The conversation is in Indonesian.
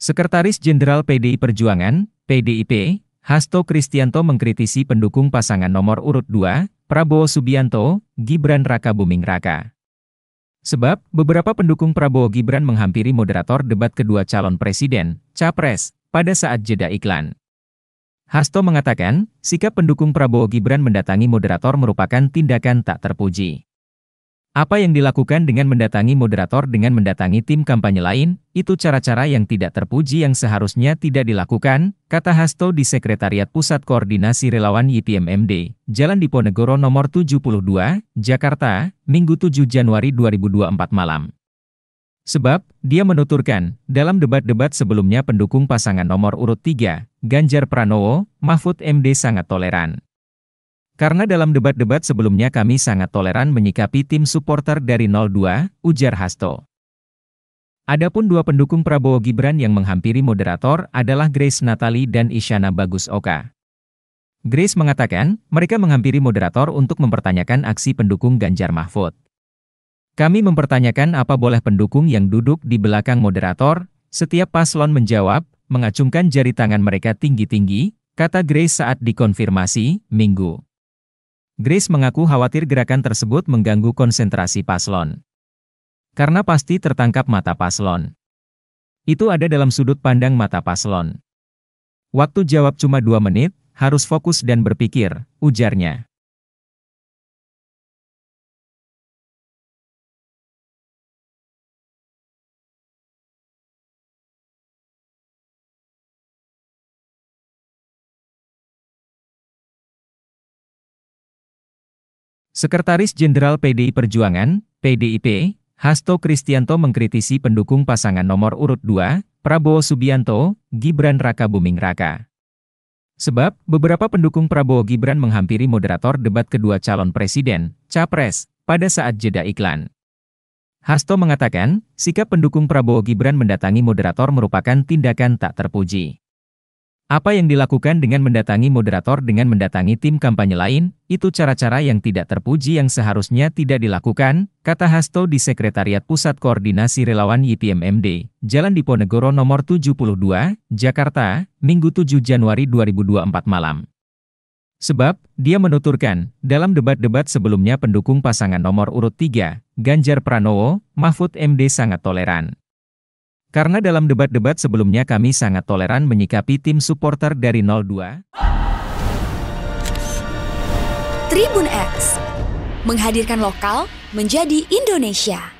Sekretaris Jenderal PDI Perjuangan, PDIP, Hasto Kristianto mengkritisi pendukung pasangan nomor urut 2, Prabowo Subianto, Gibran Raka Buming Raka. Sebab, beberapa pendukung Prabowo Gibran menghampiri moderator debat kedua calon presiden, Capres, pada saat jeda iklan. Hasto mengatakan, sikap pendukung Prabowo Gibran mendatangi moderator merupakan tindakan tak terpuji. Apa yang dilakukan dengan mendatangi moderator dengan mendatangi tim kampanye lain, itu cara-cara yang tidak terpuji yang seharusnya tidak dilakukan, kata Hasto di Sekretariat Pusat Koordinasi Relawan YPMMD, Jalan Diponegoro nomor 72, Jakarta, Minggu 7 Januari 2024 malam. Sebab, dia menuturkan, dalam debat-debat sebelumnya pendukung pasangan nomor urut 3, Ganjar Pranowo, Mahfud MD sangat toleran. Karena dalam debat-debat sebelumnya kami sangat toleran menyikapi tim supporter dari 02, ujar Hasto. Adapun dua pendukung Prabowo Gibran yang menghampiri moderator adalah Grace Natali dan Isyana Bagus Oka. Grace mengatakan, mereka menghampiri moderator untuk mempertanyakan aksi pendukung Ganjar Mahfud. Kami mempertanyakan apa boleh pendukung yang duduk di belakang moderator, setiap paslon menjawab, mengacungkan jari tangan mereka tinggi-tinggi, kata Grace saat dikonfirmasi, Minggu. Grace mengaku khawatir gerakan tersebut mengganggu konsentrasi paslon. Karena pasti tertangkap mata paslon. Itu ada dalam sudut pandang mata paslon. Waktu jawab cuma dua menit, harus fokus dan berpikir, ujarnya. Sekretaris Jenderal PDI Perjuangan, PDIP, Hasto Kristianto mengkritisi pendukung pasangan nomor urut 2, Prabowo Subianto, Gibran Raka Buming Raka. Sebab, beberapa pendukung Prabowo Gibran menghampiri moderator debat kedua calon presiden, Capres, pada saat jeda iklan. Hasto mengatakan, sikap pendukung Prabowo Gibran mendatangi moderator merupakan tindakan tak terpuji. Apa yang dilakukan dengan mendatangi moderator dengan mendatangi tim kampanye lain, itu cara-cara yang tidak terpuji yang seharusnya tidak dilakukan, kata Hasto di Sekretariat Pusat Koordinasi Relawan YPMMD, Jalan Diponegoro nomor 72, Jakarta, Minggu 7 Januari 2024 malam. Sebab, dia menuturkan, dalam debat-debat sebelumnya pendukung pasangan nomor urut 3, Ganjar Pranowo, Mahfud MD sangat toleran. Karena dalam debat-debat sebelumnya kami sangat toleran menyikapi tim supporter dari 02. Tribun X menghadirkan lokal menjadi Indonesia.